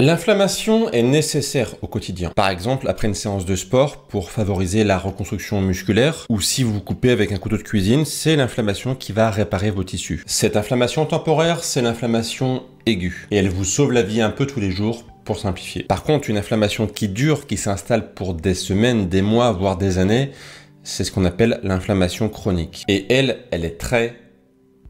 L'inflammation est nécessaire au quotidien. Par exemple, après une séance de sport pour favoriser la reconstruction musculaire ou si vous vous coupez avec un couteau de cuisine, c'est l'inflammation qui va réparer vos tissus. Cette inflammation temporaire, c'est l'inflammation aiguë et elle vous sauve la vie un peu tous les jours pour simplifier. Par contre, une inflammation qui dure, qui s'installe pour des semaines, des mois, voire des années, c'est ce qu'on appelle l'inflammation chronique. Et elle, elle est très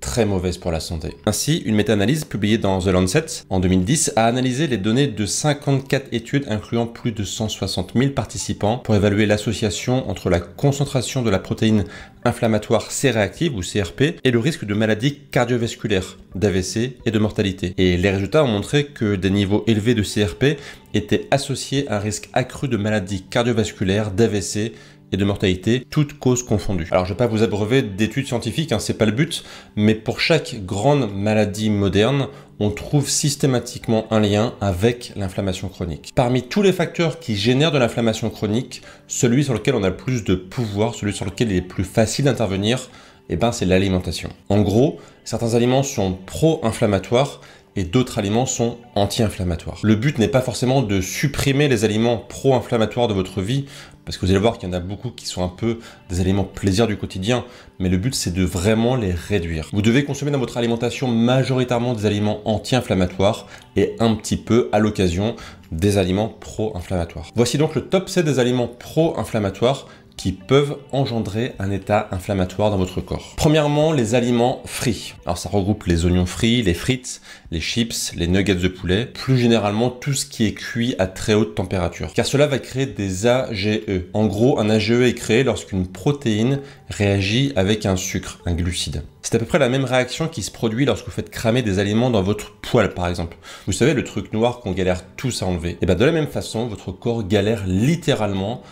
très mauvaise pour la santé. Ainsi, une méta-analyse publiée dans The Lancet en 2010 a analysé les données de 54 études incluant plus de 160 000 participants pour évaluer l'association entre la concentration de la protéine inflammatoire C-réactive ou CRP et le risque de maladies cardiovasculaires, d'AVC et de mortalité. Et les résultats ont montré que des niveaux élevés de CRP étaient associés à un risque accru de maladies cardiovasculaires, d'AVC et de mortalité, toutes causes confondues. Alors je ne vais pas vous abreuver d'études scientifiques, hein, c'est pas le but, mais pour chaque grande maladie moderne, on trouve systématiquement un lien avec l'inflammation chronique. Parmi tous les facteurs qui génèrent de l'inflammation chronique, celui sur lequel on a le plus de pouvoir, celui sur lequel il est plus facile d'intervenir, et eh ben, c'est l'alimentation. En gros, certains aliments sont pro-inflammatoires, et d'autres aliments sont anti-inflammatoires. Le but n'est pas forcément de supprimer les aliments pro-inflammatoires de votre vie, parce que vous allez voir qu'il y en a beaucoup qui sont un peu des aliments plaisir du quotidien, mais le but c'est de vraiment les réduire. Vous devez consommer dans votre alimentation majoritairement des aliments anti-inflammatoires et un petit peu à l'occasion des aliments pro-inflammatoires. Voici donc le top 7 des aliments pro-inflammatoires qui peuvent engendrer un état inflammatoire dans votre corps. Premièrement, les aliments frits. Alors ça regroupe les oignons frits, les frites, les chips, les nuggets de poulet, plus généralement tout ce qui est cuit à très haute température. Car cela va créer des AGE. En gros, un AGE est créé lorsqu'une protéine réagit avec un sucre, un glucide. C'est à peu près la même réaction qui se produit lorsque vous faites cramer des aliments dans votre poêle, par exemple. Vous savez, le truc noir qu'on galère tous à enlever. Et eh bien de la même façon, votre corps galère littéralement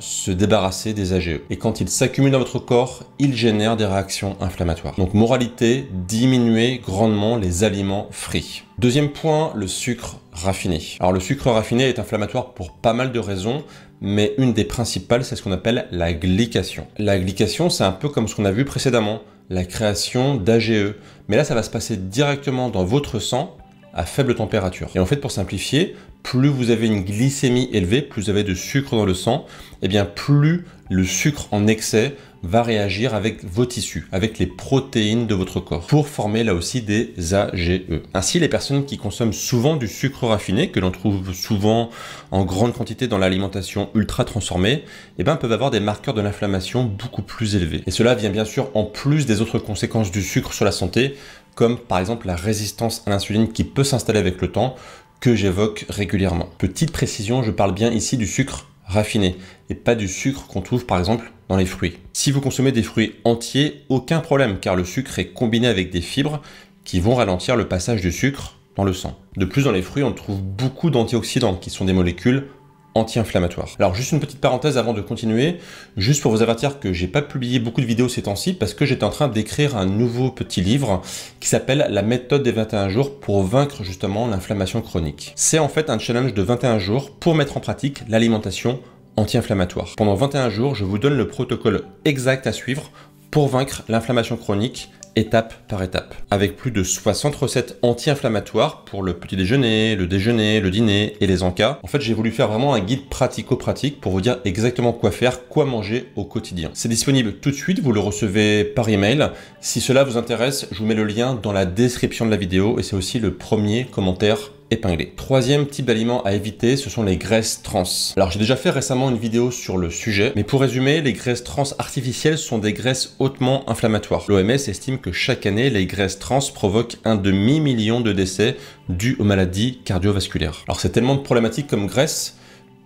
se débarrasser des AGE. Et quand ils s'accumulent dans votre corps, ils génèrent des réactions inflammatoires. Donc moralité, diminuer grandement les aliments frits. Deuxième point, le sucre raffiné. Alors le sucre raffiné est inflammatoire pour pas mal de raisons, mais une des principales, c'est ce qu'on appelle la glycation. La glycation, c'est un peu comme ce qu'on a vu précédemment, la création d'AGE. Mais là, ça va se passer directement dans votre sang à faible température. Et en fait, pour simplifier, plus vous avez une glycémie élevée, plus vous avez de sucre dans le sang, et eh bien plus le sucre en excès va réagir avec vos tissus, avec les protéines de votre corps, pour former là aussi des AGE. Ainsi, les personnes qui consomment souvent du sucre raffiné, que l'on trouve souvent en grande quantité dans l'alimentation ultra transformée, eh ben, peuvent avoir des marqueurs de l'inflammation beaucoup plus élevés. Et cela vient bien sûr en plus des autres conséquences du sucre sur la santé, comme par exemple la résistance à l'insuline qui peut s'installer avec le temps, que j'évoque régulièrement. Petite précision, je parle bien ici du sucre raffiné et pas du sucre qu'on trouve par exemple dans les fruits. Si vous consommez des fruits entiers, aucun problème car le sucre est combiné avec des fibres qui vont ralentir le passage du sucre dans le sang. De plus, dans les fruits, on trouve beaucoup d'antioxydants qui sont des molécules anti-inflammatoire. Alors juste une petite parenthèse avant de continuer, juste pour vous avertir que j'ai pas publié beaucoup de vidéos ces temps-ci parce que j'étais en train d'écrire un nouveau petit livre qui s'appelle La méthode des 21 jours pour vaincre justement l'inflammation chronique. C'est en fait un challenge de 21 jours pour mettre en pratique l'alimentation anti-inflammatoire. Pendant 21 jours, je vous donne le protocole exact à suivre pour vaincre l'inflammation chronique étape par étape, avec plus de 60 recettes anti-inflammatoires pour le petit déjeuner, le déjeuner, le dîner et les encas. En fait, j'ai voulu faire vraiment un guide pratico-pratique pour vous dire exactement quoi faire, quoi manger au quotidien. C'est disponible tout de suite, vous le recevez par email. Si cela vous intéresse, je vous mets le lien dans la description de la vidéo et c'est aussi le premier commentaire épinglé. Troisième type d'aliment à éviter, ce sont les graisses trans. Alors j'ai déjà fait récemment une vidéo sur le sujet, mais pour résumer, les graisses trans artificielles sont des graisses hautement inflammatoires. L'OMS estime que chaque année, les graisses trans provoquent un demi-million de décès dus aux maladies cardiovasculaires. Alors c'est tellement problématique comme graisse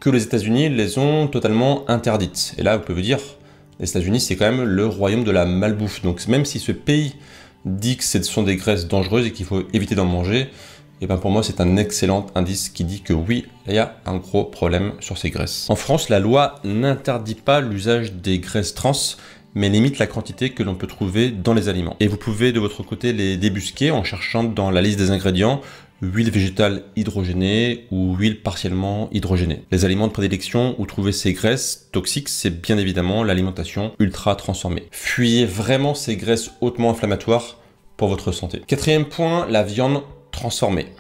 que les États-Unis les ont totalement interdites. Et là, vous pouvez vous dire, les États-Unis, c'est quand même le royaume de la malbouffe. Donc même si ce pays dit que ce sont des graisses dangereuses et qu'il faut éviter d'en manger, et ben, pour moi c'est un excellent indice qui dit que oui, il y a un gros problème sur ces graisses. En France, la loi n'interdit pas l'usage des graisses trans, mais limite la quantité que l'on peut trouver dans les aliments. Et vous pouvez de votre côté les débusquer en cherchant dans la liste des ingrédients huile végétale hydrogénée ou huile partiellement hydrogénée. Les aliments de prédilection où trouver ces graisses toxiques, c'est bien évidemment l'alimentation ultra transformée. Fuyez vraiment ces graisses hautement inflammatoires pour votre santé. Quatrième point, la viande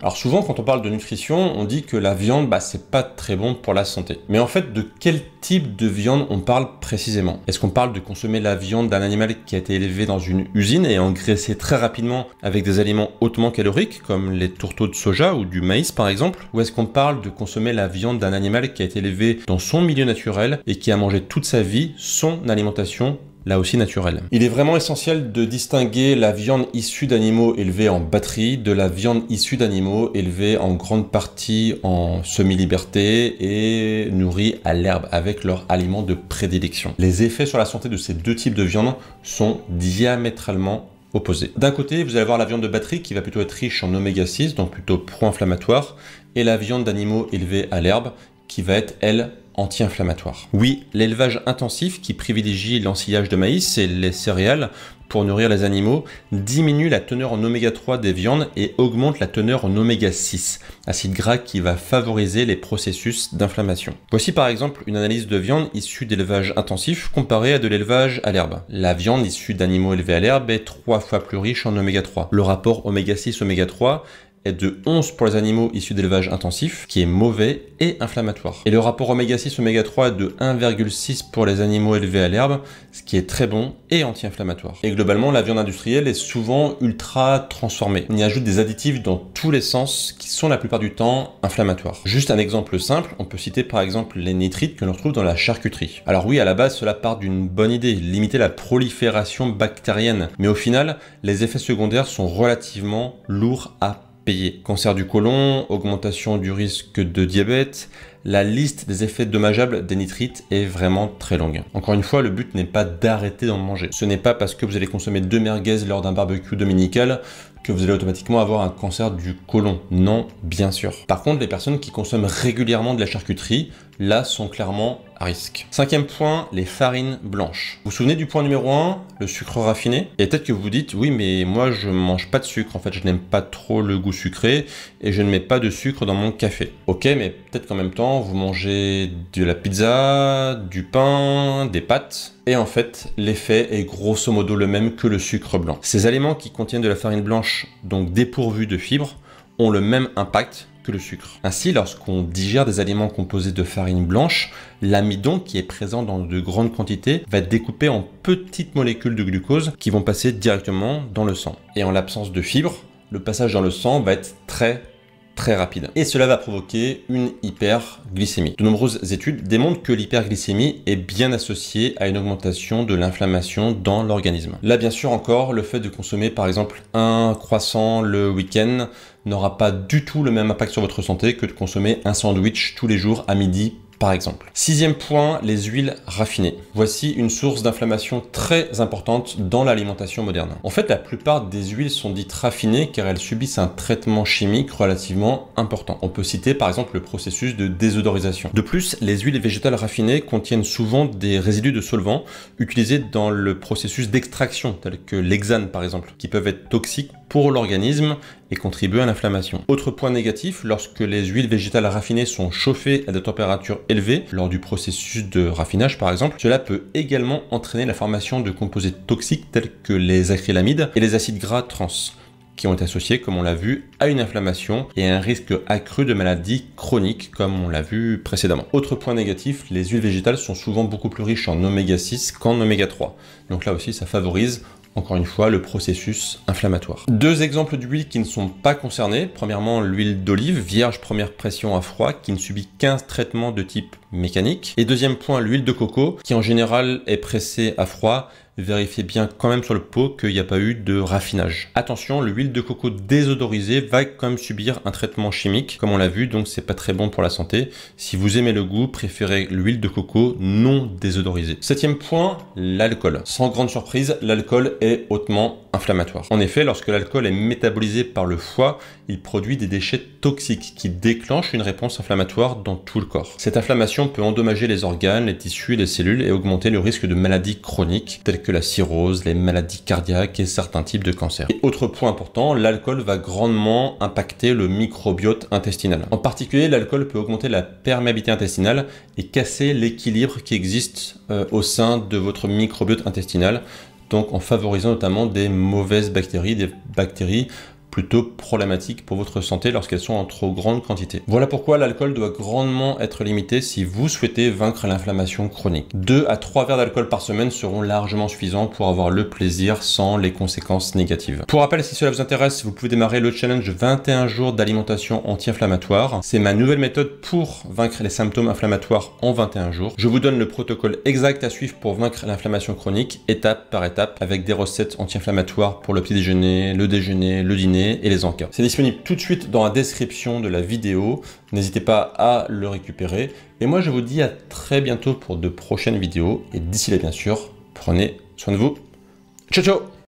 alors souvent quand on parle de nutrition, on dit que la viande bah, c'est pas très bon pour la santé. Mais en fait de quel type de viande on parle précisément Est-ce qu'on parle de consommer la viande d'un animal qui a été élevé dans une usine et engraissé très rapidement avec des aliments hautement caloriques comme les tourteaux de soja ou du maïs par exemple Ou est-ce qu'on parle de consommer la viande d'un animal qui a été élevé dans son milieu naturel et qui a mangé toute sa vie son alimentation là aussi naturelle. Il est vraiment essentiel de distinguer la viande issue d'animaux élevés en batterie de la viande issue d'animaux élevés en grande partie en semi-liberté et nourris à l'herbe avec leur aliment de prédilection. Les effets sur la santé de ces deux types de viande sont diamétralement opposés. D'un côté, vous allez avoir la viande de batterie qui va plutôt être riche en oméga 6, donc plutôt pro-inflammatoire, et la viande d'animaux élevés à l'herbe qui va être, elle, anti inflammatoire Oui, l'élevage intensif qui privilégie l'ensilage de maïs et les céréales pour nourrir les animaux diminue la teneur en oméga 3 des viandes et augmente la teneur en oméga 6, acide gras qui va favoriser les processus d'inflammation. Voici par exemple une analyse de viande issue d'élevage intensif comparée à de l'élevage à l'herbe. La viande issue d'animaux élevés à l'herbe est trois fois plus riche en oméga 3. Le rapport oméga 6 oméga 3 est de 11 pour les animaux issus d'élevage intensif, qui est mauvais et inflammatoire. Et le rapport oméga 6 oméga 3 est de 1,6 pour les animaux élevés à l'herbe, ce qui est très bon et anti-inflammatoire. Et globalement, la viande industrielle est souvent ultra transformée. On y ajoute des additifs dans tous les sens qui sont la plupart du temps inflammatoires. Juste un exemple simple, on peut citer par exemple les nitrites que l'on retrouve dans la charcuterie. Alors oui, à la base, cela part d'une bonne idée, limiter la prolifération bactérienne, mais au final, les effets secondaires sont relativement lourds à payer. Cancer du côlon, augmentation du risque de diabète, la liste des effets dommageables des nitrites est vraiment très longue. Encore une fois, le but n'est pas d'arrêter d'en manger. Ce n'est pas parce que vous allez consommer deux merguez lors d'un barbecue dominical que vous allez automatiquement avoir un cancer du côlon. Non, bien sûr. Par contre, les personnes qui consomment régulièrement de la charcuterie, là sont clairement à risque. Cinquième point, les farines blanches. Vous vous souvenez du point numéro 1, le sucre raffiné Et peut-être que vous vous dites, oui, mais moi je mange pas de sucre, en fait je n'aime pas trop le goût sucré et je ne mets pas de sucre dans mon café. Ok, mais peut-être qu'en même temps vous mangez de la pizza, du pain, des pâtes. Et en fait, l'effet est grosso modo le même que le sucre blanc. Ces aliments qui contiennent de la farine blanche, donc dépourvus de fibres, ont le même impact le sucre. Ainsi, lorsqu'on digère des aliments composés de farine blanche, l'amidon qui est présent dans de grandes quantités va être découpé en petites molécules de glucose qui vont passer directement dans le sang. Et en l'absence de fibres, le passage dans le sang va être très très rapide. Et cela va provoquer une hyperglycémie. De nombreuses études démontrent que l'hyperglycémie est bien associée à une augmentation de l'inflammation dans l'organisme. Là, bien sûr, encore, le fait de consommer par exemple un croissant le week-end n'aura pas du tout le même impact sur votre santé que de consommer un sandwich tous les jours à midi par exemple. Sixième point, les huiles raffinées. Voici une source d'inflammation très importante dans l'alimentation moderne. En fait, la plupart des huiles sont dites raffinées car elles subissent un traitement chimique relativement important. On peut citer par exemple le processus de désodorisation. De plus, les huiles végétales raffinées contiennent souvent des résidus de solvants utilisés dans le processus d'extraction, tels que l'hexane par exemple, qui peuvent être toxiques pour l'organisme et contribuer à l'inflammation. Autre point négatif, lorsque les huiles végétales raffinées sont chauffées à des températures élevées, lors du processus de raffinage par exemple, cela peut également entraîner la formation de composés toxiques tels que les acrylamides et les acides gras trans qui ont été associés, comme on l'a vu, à une inflammation et à un risque accru de maladies chroniques, comme on l'a vu précédemment. Autre point négatif, les huiles végétales sont souvent beaucoup plus riches en oméga 6 qu'en oméga 3. Donc là aussi, ça favorise encore une fois, le processus inflammatoire. Deux exemples d'huiles qui ne sont pas concernées. Premièrement, l'huile d'olive, vierge première pression à froid, qui ne subit qu'un traitement de type mécanique. Et deuxième point, l'huile de coco, qui en général est pressée à froid, vérifiez bien quand même sur le pot qu'il n'y a pas eu de raffinage. Attention, l'huile de coco désodorisée va quand même subir un traitement chimique, comme on l'a vu, donc c'est pas très bon pour la santé. Si vous aimez le goût, préférez l'huile de coco non désodorisée. Septième point, l'alcool. Sans grande surprise, l'alcool est hautement en effet, lorsque l'alcool est métabolisé par le foie, il produit des déchets toxiques qui déclenchent une réponse inflammatoire dans tout le corps. Cette inflammation peut endommager les organes, les tissus et les cellules et augmenter le risque de maladies chroniques telles que la cirrhose, les maladies cardiaques et certains types de cancers. autre point important, l'alcool va grandement impacter le microbiote intestinal. En particulier, l'alcool peut augmenter la perméabilité intestinale et casser l'équilibre qui existe euh, au sein de votre microbiote intestinal, donc en favorisant notamment des mauvaises bactéries, des bactéries plutôt problématique pour votre santé lorsqu'elles sont en trop grande quantité. Voilà pourquoi l'alcool doit grandement être limité si vous souhaitez vaincre l'inflammation chronique. Deux à 3 verres d'alcool par semaine seront largement suffisants pour avoir le plaisir sans les conséquences négatives. Pour rappel, si cela vous intéresse, vous pouvez démarrer le challenge 21 jours d'alimentation anti-inflammatoire. C'est ma nouvelle méthode pour vaincre les symptômes inflammatoires en 21 jours. Je vous donne le protocole exact à suivre pour vaincre l'inflammation chronique étape par étape avec des recettes anti-inflammatoires pour le petit déjeuner, le déjeuner, le dîner et les encas. C'est disponible tout de suite dans la description de la vidéo. N'hésitez pas à le récupérer. Et moi, je vous dis à très bientôt pour de prochaines vidéos. Et d'ici là, bien sûr, prenez soin de vous. Ciao, ciao